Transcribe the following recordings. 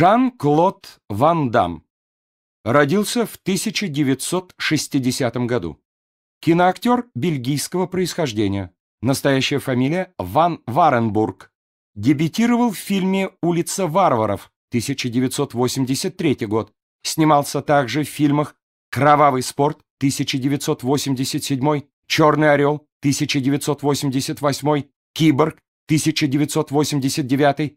Жан-Клод Ван Дам. Родился в 1960 году. Киноактер бельгийского происхождения. Настоящая фамилия Ван Варенбург. Дебютировал в фильме «Улица варваров» 1983 год. Снимался также в фильмах «Кровавый спорт» 1987, «Черный орел» 1988, «Киборг» 1989,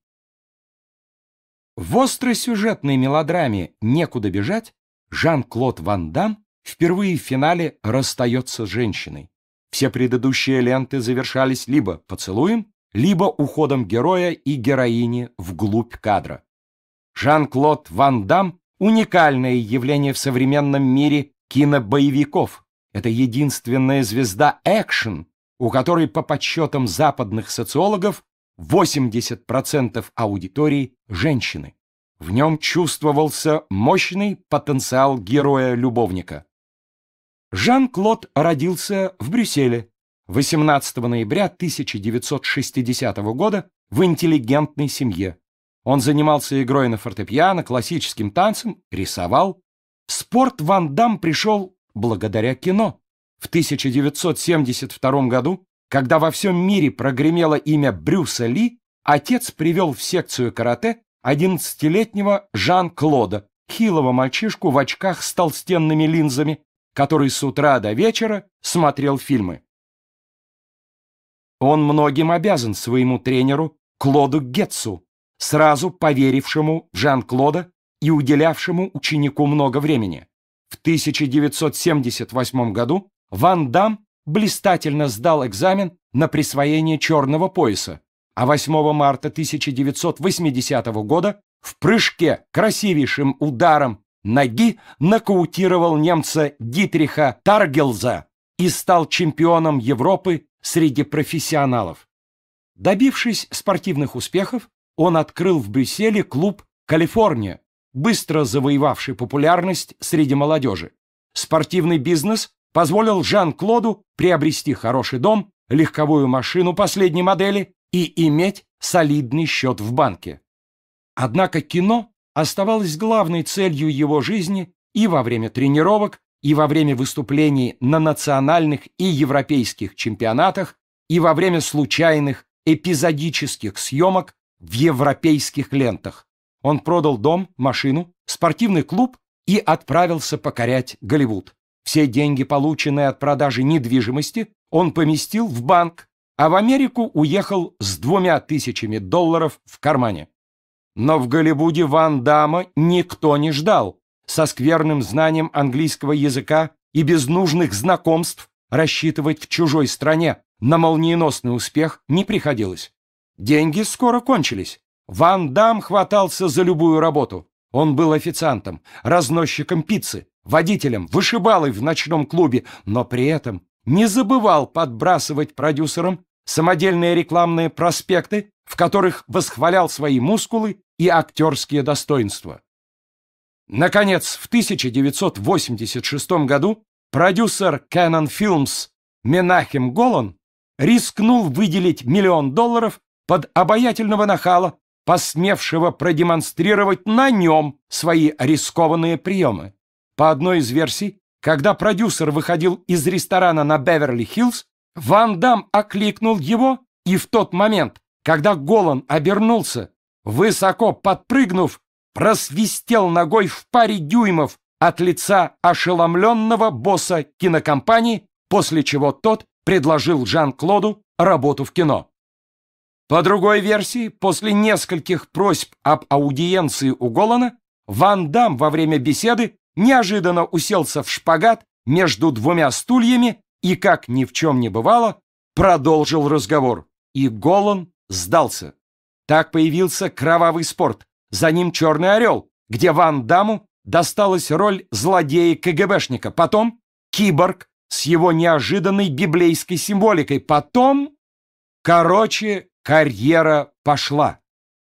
В острой сюжетной мелодраме «Некуда бежать» Жан-Клод Ван Дам впервые в финале расстается с женщиной. Все предыдущие ленты завершались либо поцелуем, либо уходом героя и героини вглубь кадра. Жан-Клод Ван Дам – уникальное явление в современном мире кинобоевиков. Это единственная звезда экшен, у которой по подсчетам западных социологов 80% аудитории – женщины. В нем чувствовался мощный потенциал героя-любовника. Жан-Клод родился в Брюсселе 18 ноября 1960 года в интеллигентной семье. Он занимался игрой на фортепиано, классическим танцем, рисовал. В спорт Ван Дам пришел благодаря кино. В 1972 году когда во всем мире прогремело имя Брюса Ли, отец привел в секцию карате 11-летнего Жан-Клода, хилого мальчишку в очках с толстенными линзами, который с утра до вечера смотрел фильмы. Он многим обязан своему тренеру Клоду Гетцу, сразу поверившему Жан-Клода и уделявшему ученику много времени. В 1978 году Ван Дам блистательно сдал экзамен на присвоение черного пояса, а 8 марта 1980 года в прыжке красивейшим ударом ноги нокаутировал немца Дитриха Таргелза и стал чемпионом Европы среди профессионалов. Добившись спортивных успехов, он открыл в Брюсселе клуб «Калифорния», быстро завоевавший популярность среди молодежи. Спортивный бизнес позволил Жан-Клоду приобрести хороший дом, легковую машину последней модели и иметь солидный счет в банке. Однако кино оставалось главной целью его жизни и во время тренировок, и во время выступлений на национальных и европейских чемпионатах, и во время случайных эпизодических съемок в европейских лентах. Он продал дом, машину, спортивный клуб и отправился покорять Голливуд. Все деньги, полученные от продажи недвижимости, он поместил в банк, а в Америку уехал с двумя тысячами долларов в кармане. Но в Голливуде Ван Дамма никто не ждал. Со скверным знанием английского языка и без нужных знакомств рассчитывать в чужой стране на молниеносный успех не приходилось. Деньги скоро кончились. Ван Дам хватался за любую работу. Он был официантом, разносчиком пиццы, водителем, вышибалой в ночном клубе, но при этом не забывал подбрасывать продюсерам самодельные рекламные проспекты, в которых восхвалял свои мускулы и актерские достоинства. Наконец, в 1986 году продюсер Canon Films Менахем Голан рискнул выделить миллион долларов под обаятельного нахала, посмевшего продемонстрировать на нем свои рискованные приемы. По одной из версий, когда продюсер выходил из ресторана на Беверли-Хиллз, Ван Дам окликнул его, и в тот момент, когда Голан обернулся, высоко подпрыгнув, просвистел ногой в паре дюймов от лица ошеломленного босса кинокомпании, после чего тот предложил Жан-Клоду работу в кино. По другой версии, после нескольких просьб об аудиенции у Голана, Ван Дам во время беседы неожиданно уселся в шпагат между двумя стульями и, как ни в чем не бывало, продолжил разговор. И Голлан сдался. Так появился кровавый спорт. За ним «Черный орел», где Ван Даму досталась роль злодея-КГБшника. Потом «Киборг» с его неожиданной библейской символикой. Потом... Короче, карьера пошла.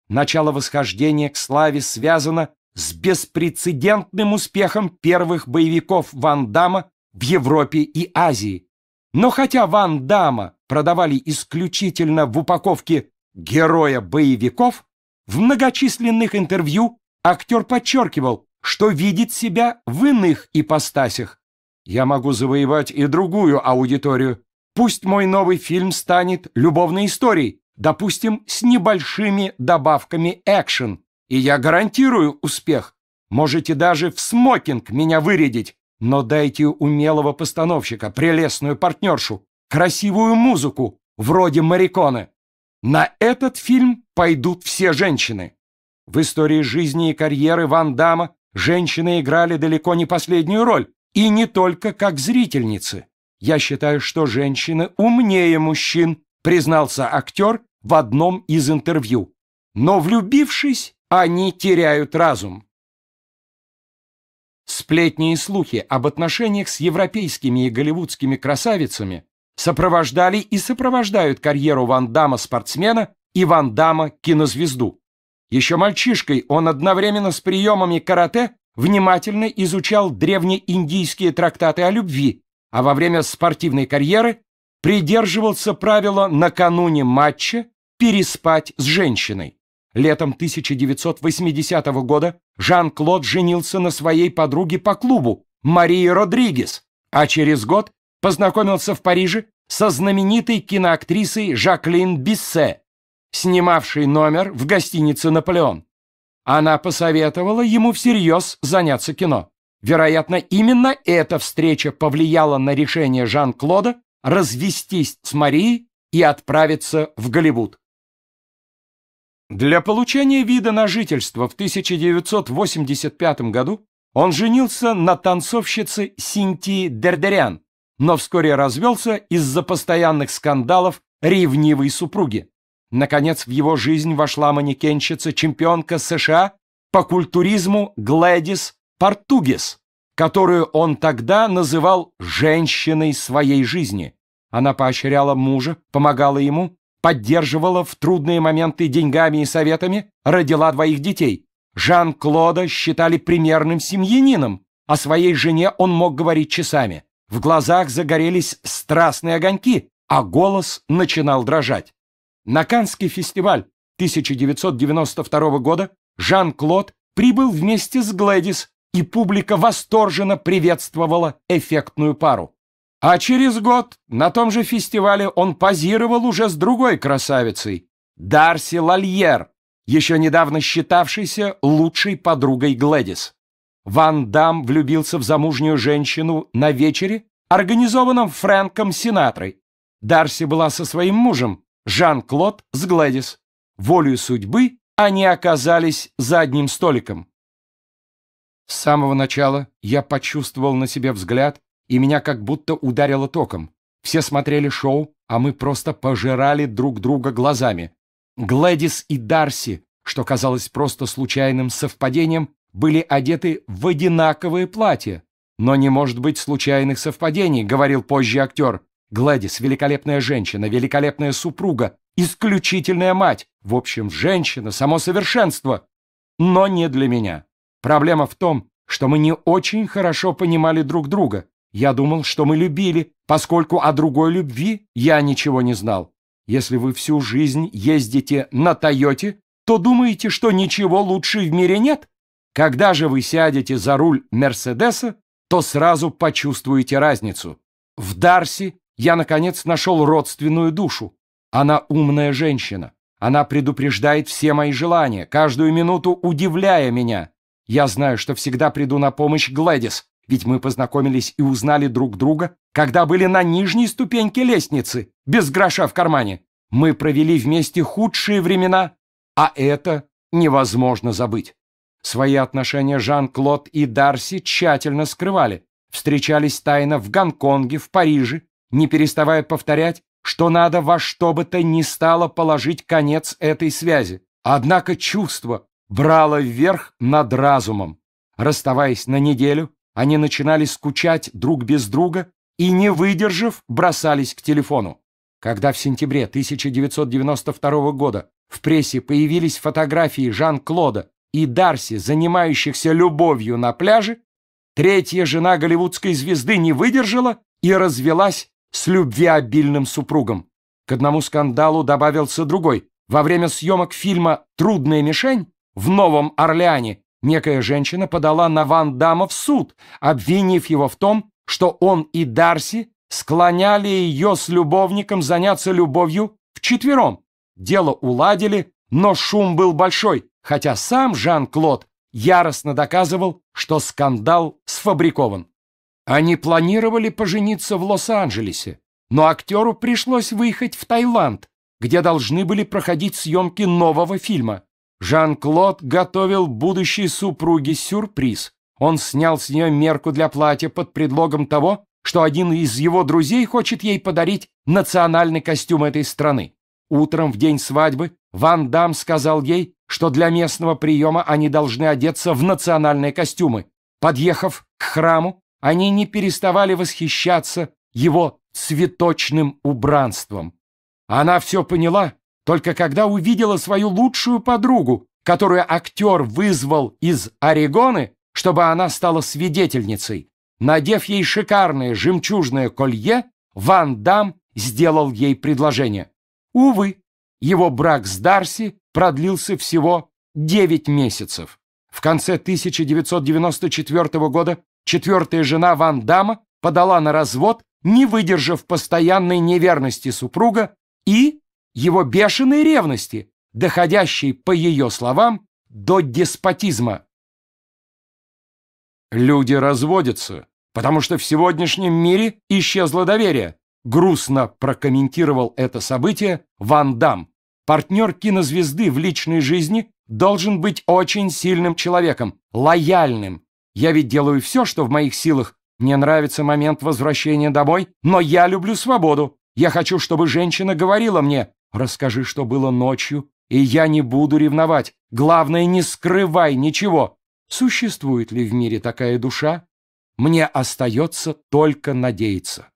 Начало восхождения к славе связано с беспрецедентным успехом первых боевиков Ван Дамма в Европе и Азии. Но хотя Ван Дамма продавали исключительно в упаковке героя боевиков, в многочисленных интервью актер подчеркивал, что видит себя в иных ипостасях. Я могу завоевать и другую аудиторию. Пусть мой новый фильм станет любовной историей, допустим, с небольшими добавками экшен – и я гарантирую успех. Можете даже в смокинг меня вырядить, но дайте умелого постановщика, прелестную партнершу, красивую музыку, вроде Мариконы. На этот фильм пойдут все женщины. В истории жизни и карьеры Ван Дамма женщины играли далеко не последнюю роль, и не только как зрительницы. Я считаю, что женщины умнее мужчин, признался актер в одном из интервью. Но влюбившись, они теряют разум. Сплетни и слухи об отношениях с европейскими и голливудскими красавицами сопровождали и сопровождают карьеру Ван Дамма спортсмена и Ван Дамма кинозвезду. Еще мальчишкой он одновременно с приемами карате внимательно изучал древнеиндийские трактаты о любви, а во время спортивной карьеры придерживался правила накануне матча переспать с женщиной. Летом 1980 года Жан-Клод женился на своей подруге по клубу Марии Родригес, а через год познакомился в Париже со знаменитой киноактрисой Жаклин Биссе, снимавшей номер в гостинице «Наполеон». Она посоветовала ему всерьез заняться кино. Вероятно, именно эта встреча повлияла на решение Жан-Клода развестись с Марией и отправиться в Голливуд. Для получения вида на жительство в 1985 году он женился на танцовщице Синтии Дердерян, но вскоре развелся из-за постоянных скандалов ревнивой супруги. Наконец в его жизнь вошла манекенщица-чемпионка США по культуризму Глэдис Португис, которую он тогда называл «женщиной своей жизни». Она поощряла мужа, помогала ему, поддерживала в трудные моменты деньгами и советами, родила двоих детей. Жан-Клода считали примерным семьянином, о а своей жене он мог говорить часами. В глазах загорелись страстные огоньки, а голос начинал дрожать. На Каннский фестиваль 1992 года Жан-Клод прибыл вместе с Глэдис, и публика восторженно приветствовала эффектную пару. А через год на том же фестивале он позировал уже с другой красавицей, Дарси Лальер, еще недавно считавшейся лучшей подругой Гледис. Ван Дам влюбился в замужнюю женщину на вечере, организованном Фрэнком Синатрой. Дарси была со своим мужем, Жан-Клод с Гледис. Волею судьбы они оказались за одним столиком. С самого начала я почувствовал на себе взгляд и меня как будто ударило током. Все смотрели шоу, а мы просто пожирали друг друга глазами. Глэдис и Дарси, что казалось просто случайным совпадением, были одеты в одинаковые платья. «Но не может быть случайных совпадений», — говорил позже актер. «Гладис — великолепная женщина, великолепная супруга, исключительная мать, в общем, женщина, само совершенство. Но не для меня. Проблема в том, что мы не очень хорошо понимали друг друга. Я думал, что мы любили, поскольку о другой любви я ничего не знал. Если вы всю жизнь ездите на Тойоте, то думаете, что ничего лучше в мире нет? Когда же вы сядете за руль Мерседеса, то сразу почувствуете разницу. В Дарси я, наконец, нашел родственную душу. Она умная женщина. Она предупреждает все мои желания, каждую минуту удивляя меня. Я знаю, что всегда приду на помощь Глэдис, ведь мы познакомились и узнали друг друга, когда были на нижней ступеньке лестницы, без гроша в кармане. Мы провели вместе худшие времена, а это невозможно забыть. Свои отношения Жан-Клод и Дарси тщательно скрывали. Встречались тайно в Гонконге, в Париже, не переставая повторять, что надо во что бы то ни стало положить конец этой связи. Однако чувство брало вверх над разумом. Расставаясь на неделю, они начинали скучать друг без друга и, не выдержав, бросались к телефону. Когда в сентябре 1992 года в прессе появились фотографии Жан-Клода и Дарси, занимающихся любовью на пляже, третья жена голливудской звезды не выдержала и развелась с любвеобильным супругом. К одному скандалу добавился другой. Во время съемок фильма «Трудная мишень» в Новом Орлеане некая женщина подала на Ван Дамма в суд, обвинив его в том, что он и Дарси склоняли ее с любовником заняться любовью вчетвером. Дело уладили, но шум был большой, хотя сам Жан-Клод яростно доказывал, что скандал сфабрикован. Они планировали пожениться в Лос-Анджелесе, но актеру пришлось выехать в Таиланд, где должны были проходить съемки нового фильма. Жан-Клод готовил будущей супруге сюрприз. Он снял с нее мерку для платья под предлогом того, что один из его друзей хочет ей подарить национальный костюм этой страны. Утром в день свадьбы Ван Дам сказал ей, что для местного приема они должны одеться в национальные костюмы. Подъехав к храму, они не переставали восхищаться его цветочным убранством. Она все поняла только когда увидела свою лучшую подругу, которую актер вызвал из Орегоны, чтобы она стала свидетельницей. Надев ей шикарное жемчужное колье, Ван Дам сделал ей предложение. Увы, его брак с Дарси продлился всего 9 месяцев. В конце 1994 года четвертая жена Ван Дама подала на развод, не выдержав постоянной неверности супруга, и его бешеной ревности, доходящей, по ее словам, до деспотизма. Люди разводятся, потому что в сегодняшнем мире исчезло доверие, грустно прокомментировал это событие Ван Дам. Партнер кинозвезды в личной жизни должен быть очень сильным человеком, лояльным. Я ведь делаю все, что в моих силах. Мне нравится момент возвращения домой, но я люблю свободу. Я хочу, чтобы женщина говорила мне, Расскажи, что было ночью, и я не буду ревновать. Главное, не скрывай ничего. Существует ли в мире такая душа? Мне остается только надеяться.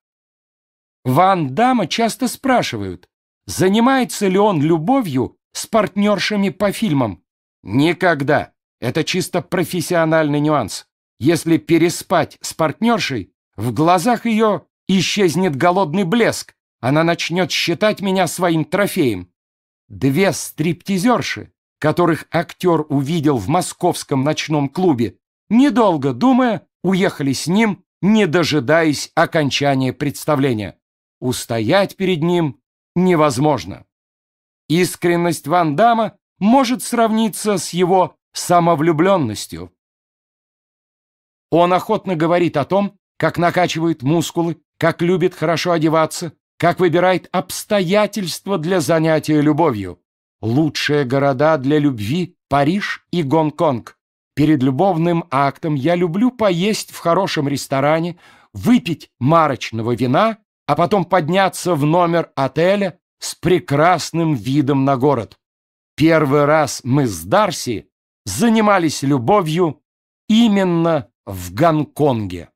Ван Дама часто спрашивают, занимается ли он любовью с партнершами по фильмам. Никогда. Это чисто профессиональный нюанс. Если переспать с партнершей, в глазах ее исчезнет голодный блеск, она начнет считать меня своим трофеем. Две стриптизерши, которых актер увидел в московском ночном клубе, недолго думая, уехали с ним, не дожидаясь окончания представления. Устоять перед ним невозможно. Искренность Ван Дамма может сравниться с его самовлюбленностью. Он охотно говорит о том, как накачивает мускулы, как любит хорошо одеваться, как выбирает обстоятельства для занятия любовью. Лучшие города для любви – Париж и Гонконг. Перед любовным актом я люблю поесть в хорошем ресторане, выпить марочного вина, а потом подняться в номер отеля с прекрасным видом на город. Первый раз мы с Дарси занимались любовью именно в Гонконге.